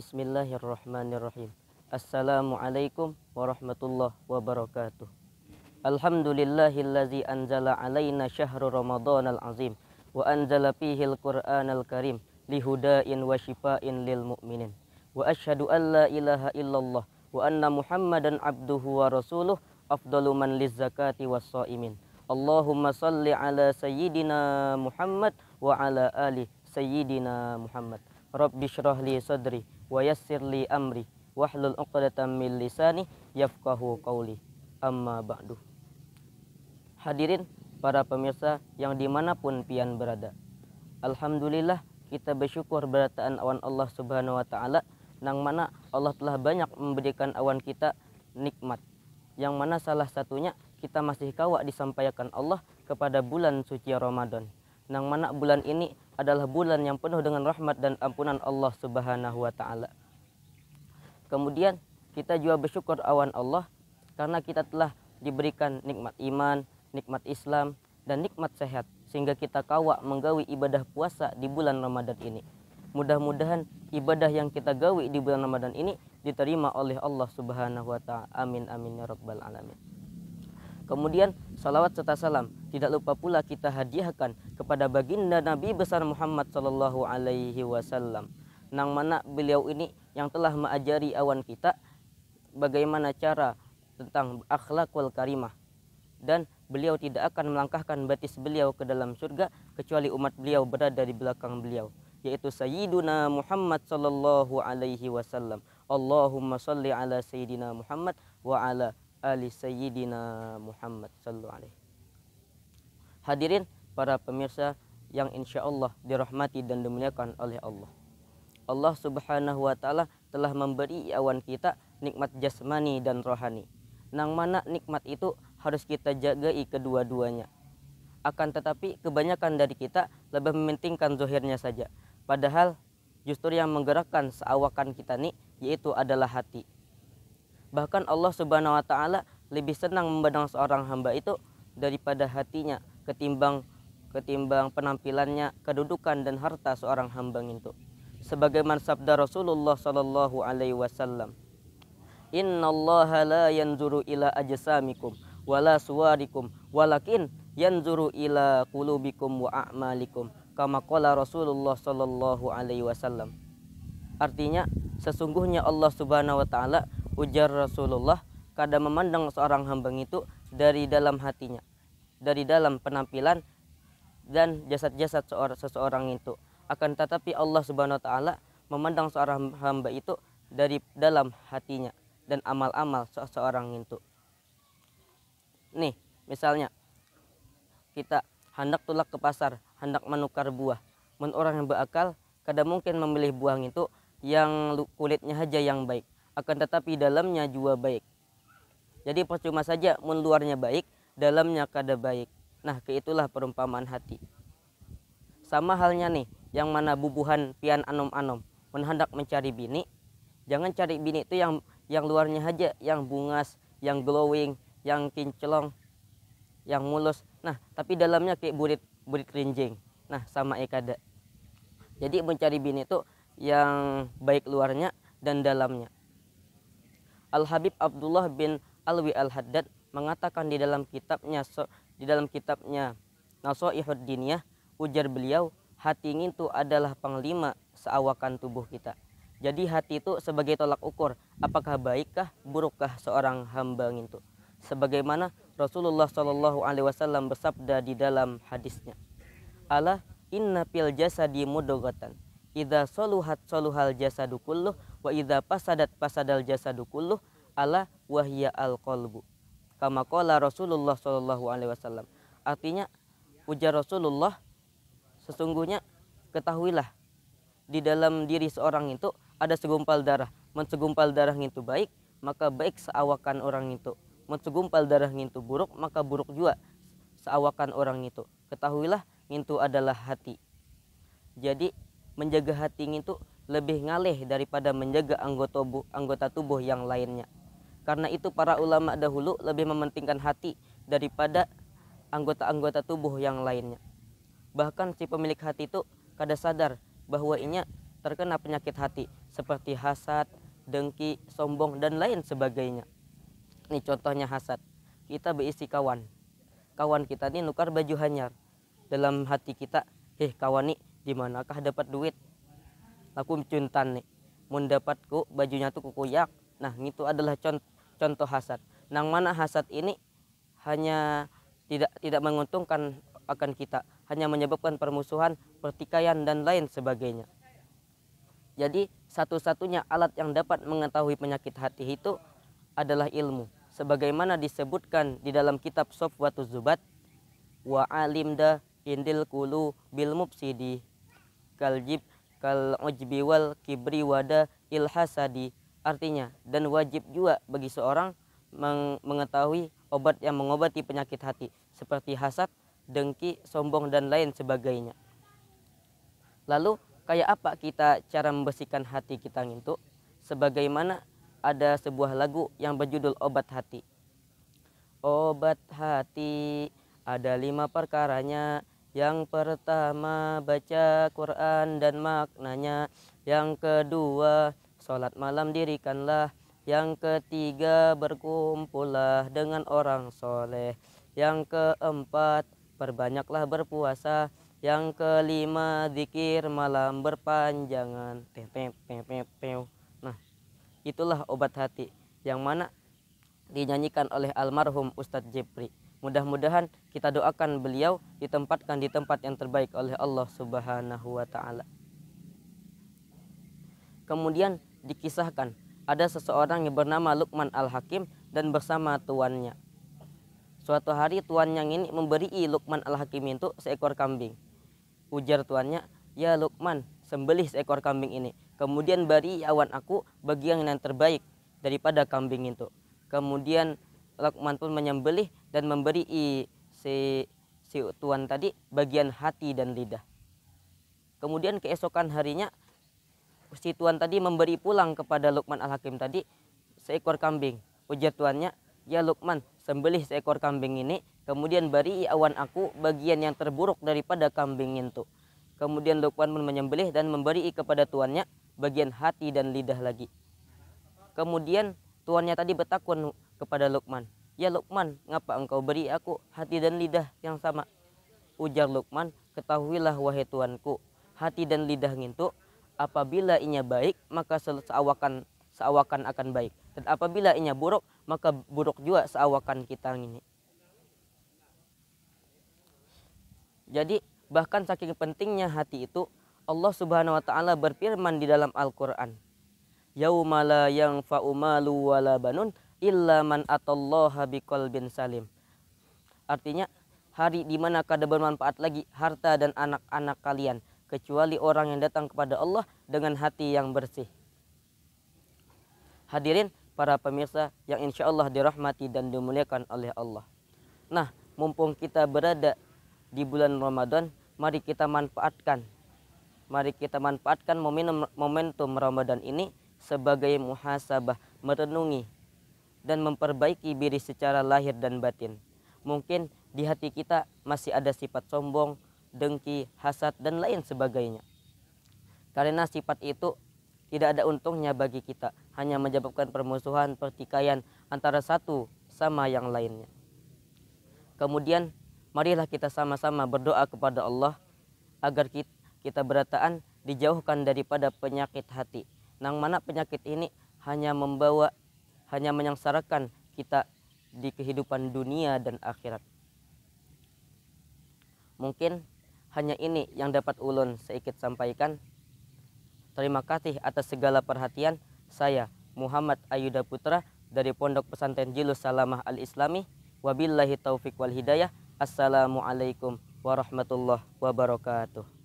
Bismillahirrahmanirrahim. Assalamualaikum warahmatullahi wabarakatuh. Alhamdulillahillazi anzala alaina syahrul ramadhanal azim wa anzala fihil qur'anal karim lihudain wa shifain lil mu'minin. Wa asyhadu an la ilaha illallah wa anna muhammadan abduhu wa rasuluh afdalu man lizzakati was saimin. Allahumma salli ala sayyidina Muhammad wa ala ali sayyidina Muhammad. Rabbi syrah li sadri wa yassir li amri wahlul 'uqdatam min lisani yafqahu qawli amma ba'du Hadirin para pemirsa yang dimanapun pian berada Alhamdulillah kita bersyukur berataan awan Allah subhanahu wa ta'ala Nang mana Allah telah banyak memberikan awan kita nikmat Yang mana salah satunya kita masih kawa disampaikan Allah kepada bulan suci Ramadan Nang mana bulan ini adalah bulan yang penuh dengan rahmat dan ampunan Allah Subhanahu wa taala. Kemudian kita juga bersyukur awan Allah karena kita telah diberikan nikmat iman, nikmat Islam dan nikmat sehat sehingga kita kawak menggawi ibadah puasa di bulan Ramadan ini. Mudah-mudahan ibadah yang kita gawi di bulan Ramadan ini diterima oleh Allah Subhanahu wa taala. Amin amin ya rabbal alamin. Kemudian salawat serta salam tidak lupa pula kita hadiahkan kepada baginda Nabi besar Muhammad Shallallahu Alaihi Wasallam. Nang mana beliau ini yang telah mengajari awan kita bagaimana cara tentang akhlak wal karimah dan beliau tidak akan melangkahkan batis beliau ke dalam surga kecuali umat beliau berada di belakang beliau yaitu Sayyiduna Muhammad sallallahu alaihi wasallam. Allahumma salli ala Sayyidina Muhammad wa ala ali sayyidina Muhammad sallallahu alaihi Hadirin para pemirsa yang insya Allah dirahmati dan dimuliakan oleh Allah. Allah subhanahu wa ta'ala telah memberi awan kita nikmat jasmani dan rohani. Nang mana nikmat itu harus kita jagai kedua-duanya. Akan tetapi kebanyakan dari kita lebih mementingkan zohirnya saja. Padahal justru yang menggerakkan seawakan kita ini yaitu adalah hati. Bahkan Allah Subhanahu wa taala lebih senang memandang seorang hamba itu daripada hatinya ketimbang ketimbang penampilannya, kedudukan dan harta seorang hamba itu. Sebagaimana sabda Rasulullah sallallahu alaihi wasallam, "Inna Allah la yanzuru ila ajsamikum wala suwarikum, walakin yanzuru ila qulubikum wa a'malikum." Kama qala Rasulullah sallallahu alaihi wasallam. Artinya, sesungguhnya Allah Subhanahu wa taala Ujar Rasulullah, kada memandang seorang hamba itu dari dalam hatinya, dari dalam penampilan dan jasad-jasad seseorang itu. Akan tetapi Allah Subhanahu wa taala memandang seorang hamba itu dari dalam hatinya dan amal-amal seseorang itu. Nih, misalnya kita hendak tulak ke pasar, hendak menukar buah. Men orang yang berakal kada mungkin memilih buah itu yang kulitnya saja yang baik akan tetapi dalamnya jua baik. Jadi percuma saja mun luarnya baik, dalamnya kada baik. Nah, keitulah perumpamaan hati. Sama halnya nih, yang mana bubuhan pian anom-anom, mun mencari bini, jangan cari bini itu yang yang luarnya aja, yang bungas, yang glowing, yang kinclong, yang mulus. Nah, tapi dalamnya kayak burit burit rinjing. Nah, sama ikada. E Jadi mencari bini itu yang baik luarnya dan dalamnya. Al-Habib Abdullah bin Alwi Al-Haddad mengatakan di dalam kitabnya di dalam kitabnya Nasoihud Diniyah ujar beliau hati ini itu adalah panglima seawakan tubuh kita. Jadi hati itu sebagai tolak ukur apakah baikkah burukkah seorang hamba itu. Sebagaimana Rasulullah Shallallahu Alaihi Wasallam bersabda di dalam hadisnya, Allah inna pil jasadi mudogatan, ida soluhat soluhal jasadukuluh wa idza fasadat pasadal jasadu kulluh ala wahya al qalbu kama qala Rasulullah sallallahu alaihi wasallam artinya ujar Rasulullah sesungguhnya ketahuilah di dalam diri seorang itu ada segumpal darah mensegumpal darah itu baik maka baik seawakan orang itu mensegumpal darah itu buruk maka buruk juga seawakan orang itu ketahuilah itu adalah hati jadi menjaga hati itu lebih ngalih daripada menjaga anggota tubuh, anggota tubuh yang lainnya. Karena itu para ulama dahulu lebih mementingkan hati daripada anggota-anggota tubuh yang lainnya. Bahkan si pemilik hati itu kada sadar bahwa inya terkena penyakit hati seperti hasad, dengki, sombong dan lain sebagainya. Ini contohnya hasad. Kita berisi kawan. Kawan kita ini nukar baju hanyar. Dalam hati kita, "Eh, kawan nih, dimanakah dapat duit? laku mencuntan nih mendapatku bajunya tuh kukuyak nah itu adalah contoh contoh hasad nang mana hasad ini hanya tidak tidak menguntungkan akan kita hanya menyebabkan permusuhan pertikaian dan lain sebagainya jadi satu-satunya alat yang dapat mengetahui penyakit hati itu adalah ilmu sebagaimana disebutkan di dalam kitab Sofwatuz Zubat wa alimda indil kulu bil mubsidi kaljib kal ujbi wal kibri wada ilhasadi artinya dan wajib juga bagi seorang mengetahui obat yang mengobati penyakit hati seperti hasad, dengki, sombong dan lain sebagainya. Lalu kayak apa kita cara membersihkan hati kita ngintuk? Sebagaimana ada sebuah lagu yang berjudul Obat Hati. Obat hati ada lima perkaranya yang pertama baca Quran dan maknanya Yang kedua sholat malam dirikanlah Yang ketiga berkumpullah dengan orang soleh Yang keempat perbanyaklah berpuasa Yang kelima zikir malam berpanjangan Nah itulah obat hati Yang mana dinyanyikan oleh almarhum Ustadz Jepri Mudah-mudahan kita doakan beliau ditempatkan di tempat yang terbaik oleh Allah Subhanahu wa taala. Kemudian dikisahkan ada seseorang yang bernama Luqman Al-Hakim dan bersama tuannya. Suatu hari tuannya ini memberi Luqman Al-Hakim itu seekor kambing. Ujar tuannya, "Ya Luqman, sembelih seekor kambing ini. Kemudian beri awan aku bagian yang terbaik daripada kambing itu." Kemudian Lukman pun menyembelih dan memberi si si tuan tadi bagian hati dan lidah. Kemudian keesokan harinya si tuan tadi memberi pulang kepada Lukman Al-Hakim tadi seekor kambing. Ujar tuannya, "Ya Lukman, sembelih seekor kambing ini, kemudian beri awan aku bagian yang terburuk daripada kambing itu." Kemudian Lukman pun menyembelih dan memberi kepada tuannya bagian hati dan lidah lagi. Kemudian tuannya tadi bertakun kepada Lukman, Ya Luqman, ngapa engkau beri aku hati dan lidah yang sama? Ujar Luqman, ketahuilah wahai Tuanku, hati dan lidah ngintu, apabila inya baik, maka seawakan seawakan akan baik. Dan apabila inya buruk, maka buruk juga seawakan kita ini. Jadi bahkan saking pentingnya hati itu Allah Subhanahu wa taala berfirman di dalam Al-Qur'an. Yauma la faumalu malu wala banun illa man atallaha biqalbin salim. Artinya hari di mana kada bermanfaat lagi harta dan anak-anak kalian kecuali orang yang datang kepada Allah dengan hati yang bersih. Hadirin para pemirsa yang insya Allah dirahmati dan dimuliakan oleh Allah. Nah, mumpung kita berada di bulan Ramadan, mari kita manfaatkan. Mari kita manfaatkan momentum, momentum Ramadan ini sebagai muhasabah, merenungi dan memperbaiki diri secara lahir dan batin. Mungkin di hati kita masih ada sifat sombong, dengki, hasad, dan lain sebagainya. Karena sifat itu tidak ada untungnya bagi kita, hanya menyebabkan permusuhan, pertikaian antara satu sama yang lainnya. Kemudian, marilah kita sama-sama berdoa kepada Allah agar kita berataan dijauhkan daripada penyakit hati. Nang mana penyakit ini hanya membawa hanya menyengsarakan kita di kehidupan dunia dan akhirat. Mungkin hanya ini yang dapat ulun seikit sampaikan. Terima kasih atas segala perhatian. Saya Muhammad Ayuda Putra dari Pondok Pesantren Jilus Salamah Al-Islami. Wabillahi taufik wal hidayah. Assalamualaikum warahmatullahi wabarakatuh.